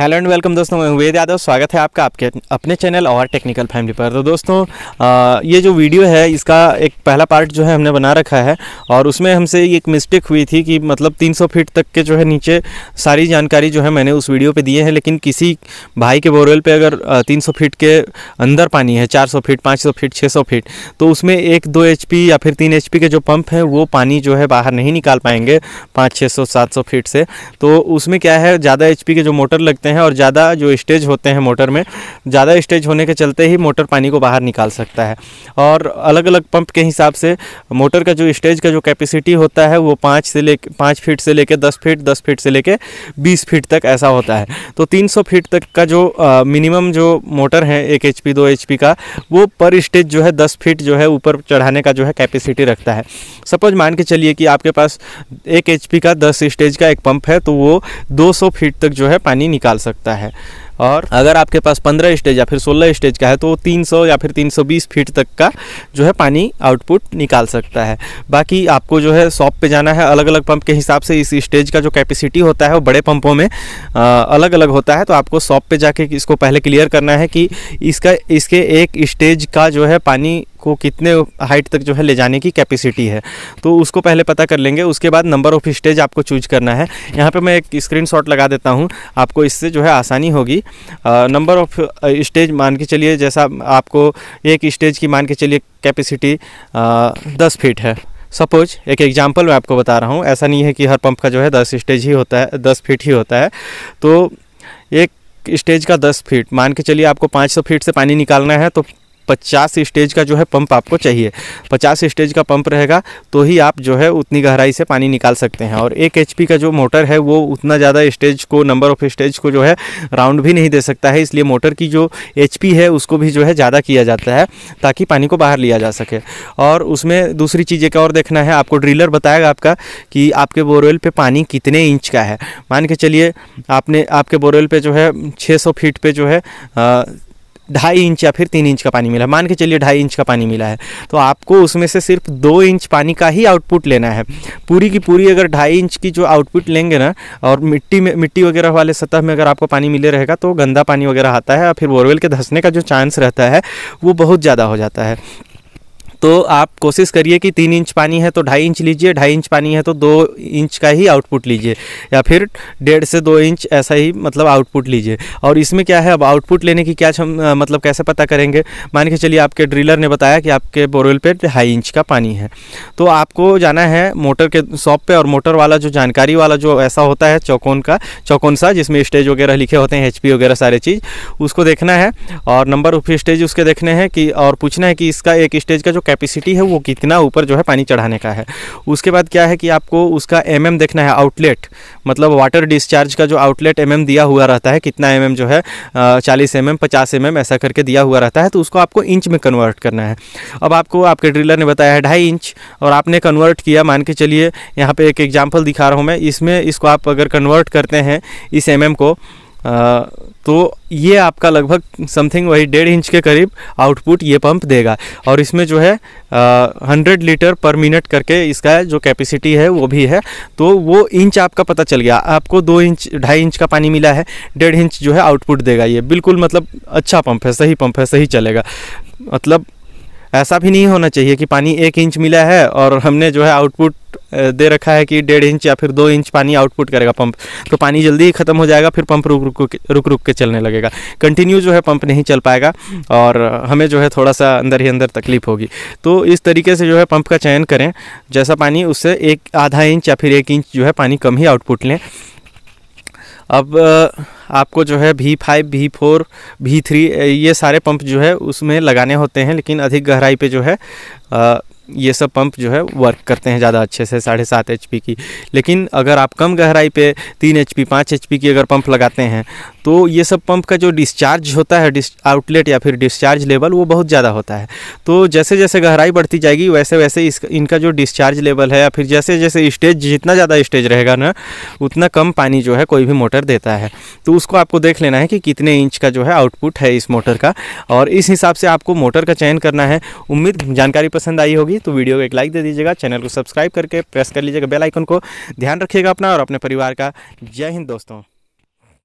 hello and welcome दोस्तों मैं वेद यादव स्वागत है आपका आपके अपने चैनल और टेक्निकल फैमिली पर तो दोस्तों आ, ये जो वीडियो है इसका एक पहला पार्ट जो है हमने बना रखा है और उसमें हमसे एक मिस्टेक हुई थी कि मतलब 300 फीट तक के जो है नीचे सारी जानकारी जो है मैंने उस वीडियो पे दिए हैं लेकिन किसी भाई के बोरवेल पर अगर तीन फीट के अंदर पानी है चार फीट पाँच फीट छः फीट तो उसमें एक दो एच या फिर तीन एच के जो पम्प हैं वो पानी जो है बाहर नहीं निकाल पाएंगे पाँच छः सौ फीट से तो उसमें क्या है ज़्यादा एच के जो मोटर लगते होते हैं और ज़्यादा जो स्टेज होते हैं मोटर में ज़्यादा स्टेज होने के चलते ही मोटर पानी को बाहर निकाल सकता है और अलग अलग पंप के हिसाब से मोटर का जो स्टेज का जो कैपेसिटी होता है वो पाँच से ले पाँच फीट से लेकर दस फीट दस फीट से लेकर बीस फीट तक ऐसा होता है तो तीन सौ फीट तक का जो मिनिमम जो मोटर है एक एच पी दो एच पी का वो पर स्टेज जो है दस फीट जो है ऊपर चढ़ाने का जो है कैपेसिटी रखता है सपोज मान के चलिए कि आपके पास एक एच पी का दस स्टेज का एक पंप है तो वो दो सौ फीट तक जो है पानी निकाल निकाल सकता है और अगर आपके पास 15 स्टेज या फिर 16 स्टेज का है तो 300 या फिर 320 फीट तक का जो है पानी आउटपुट निकाल सकता है बाकी आपको जो है शॉप पे जाना है अलग अलग पंप के हिसाब से इस स्टेज का जो कैपेसिटी होता है वो बड़े पंपों में आ, अलग अलग होता है तो आपको शॉप पे जाके इसको पहले क्लियर करना है कि इसका इसके एक स्टेज का जो है पानी को कितने हाइट तक जो है ले जाने की कैपेसिटी है तो उसको पहले पता कर लेंगे उसके बाद नंबर ऑफ स्टेज आपको चूज करना है यहाँ पर मैं एक स्क्रीन लगा देता हूँ आपको इससे जो है आसानी होगी नंबर ऑफ स्टेज मान के चलिए जैसा आपको एक स्टेज की मान के चलिए कैपेसिटी दस फीट है सपोज एक एग्जांपल मैं आपको बता रहा हूँ ऐसा नहीं है कि हर पंप का जो है दस स्टेज ही होता है दस फीट ही होता है तो एक स्टेज का दस फीट मान के चलिए आपको पाँच सौ फीट से पानी निकालना है तो पचास स्टेज का जो है पंप आपको चाहिए पचास स्टेज का पंप रहेगा तो ही आप जो है उतनी गहराई से पानी निकाल सकते हैं और एक एच का जो मोटर है वो उतना ज़्यादा स्टेज को नंबर ऑफ स्टेज को जो है राउंड भी नहीं दे सकता है इसलिए मोटर की जो एच है उसको भी जो है ज़्यादा किया जाता है ताकि पानी को बाहर लिया जा सके और उसमें दूसरी चीज़ एक और देखना है आपको ड्रिलर बताएगा आपका कि आपके बोरवेल पे पानी कितने इंच का है मान के चलिए आपने आपके बोरवेल पे जो है 600 फीट पे जो है आ, ढाई इंच या फिर तीन इंच का पानी मिला मान के चलिए ढाई इंच का पानी मिला है तो आपको उसमें से सिर्फ दो इंच पानी का ही आउटपुट लेना है पूरी की पूरी अगर ढाई इंच की जो आउटपुट लेंगे ना और मिट्टी में मिट्टी वगैरह वाले सतह में अगर आपको पानी मिले रहेगा तो गंदा पानी वगैरह आता है या फिर बोरवेल के धंसने का जो चांस रहता है वो बहुत ज़्यादा हो जाता है तो आप कोशिश करिए कि तीन इंच पानी है तो ढाई इंच लीजिए ढाई इंच पानी है तो दो इंच का ही आउटपुट लीजिए या फिर डेढ़ से दो इंच ऐसा ही मतलब आउटपुट लीजिए और इसमें क्या है अब आउटपुट लेने की क्या मतलब कैसे पता करेंगे मान के चलिए आपके ड्रिलर ने बताया कि आपके बोरवेल पर ढाई इंच का पानी है तो आपको जाना है मोटर के शॉप पर और मोटर वाला जो जानकारी वाला जो ऐसा होता है चौकोन का चौकोन सा जिसमें स्टेज वगैरह लिखे होते हैं एच वगैरह सारे चीज़ उसको देखना है और नंबर ऑफ स्टेज उसके देखने हैं कि और पूछना है कि इसका एक स्टेज का जो कैपेसिटी है वो कितना ऊपर जो है पानी चढ़ाने का है उसके बाद क्या है कि आपको उसका एम mm देखना है आउटलेट मतलब वाटर डिस्चार्ज का जो आउटलेट एम mm दिया हुआ रहता है कितना एम mm जो है चालीस एम एम पचास एम एम ऐसा करके दिया हुआ रहता है तो उसको आपको इंच में कन्वर्ट करना है अब आपको आपके ड्रिलर ने बताया है ढाई इंच और आपने कन्वर्ट किया मान के चलिए यहाँ पर एक एग्जाम्पल दिखा रहा हूँ मैं इसमें इसको आप अगर कन्वर्ट करते हैं इस एम mm को तो ये आपका लगभग समथिंग वही डेढ़ इंच के करीब आउटपुट ये पंप देगा और इसमें जो है हंड्रेड लीटर पर मिनट करके इसका जो कैपेसिटी है वो भी है तो वो इंच आपका पता चल गया आपको दो इंच ढाई इंच का पानी मिला है डेढ़ इंच जो है आउटपुट देगा ये बिल्कुल मतलब अच्छा पंप है सही पंप है सही चलेगा मतलब ऐसा भी नहीं होना चाहिए कि पानी एक इंच मिला है और हमने जो है आउटपुट दे रखा है कि डेढ़ इंच या फिर दो इंच पानी आउटपुट करेगा पंप तो पानी जल्दी ही ख़त्म हो जाएगा फिर पंप रुक रुक रुक रुक के चलने लगेगा कंटिन्यू जो है पंप नहीं चल पाएगा और हमें जो है थोड़ा सा अंदर ही अंदर तकलीफ होगी तो इस तरीके से जो है पंप का चयन करें जैसा पानी उससे एक आधा इंच या फिर एक इंच जो है पानी कम ही आउटपुट लें अब आपको जो है V five V four V three ये सारे पंप जो है उसमें लगाने होते हैं लेकिन अधिक गहराई पे जो है ये सब पंप जो है वर्क करते हैं ज़्यादा अच्छे से साढ़े सात एच की लेकिन अगर आप कम गहराई पे तीन एच पी पाँच एच की अगर पंप लगाते हैं तो ये सब पंप का जो डिस्चार्ज होता है डिस आउटलेट या फिर डिस्चार्ज लेवल वो बहुत ज़्यादा होता है तो जैसे जैसे गहराई बढ़ती जाएगी वैसे वैसे इस इनका जो डिस्चार्ज लेवल है या फिर जैसे जैसे स्टेज जितना ज़्यादा स्टेज रहेगा ना उतना कम पानी जो है कोई भी मोटर देता है तो उसको आपको देख लेना है कि कितने इंच का जो है आउटपुट है इस मोटर का और इस हिसाब से आपको मोटर का चयन करना है उम्मीद जानकारी पसंद आई होगी थी तो वीडियो को एक लाइक दे दीजिएगा चैनल को सब्सक्राइब करके प्रेस कर लीजिएगा बेल आइकन को ध्यान रखिएगा अपना और अपने परिवार का जय हिंद दोस्तों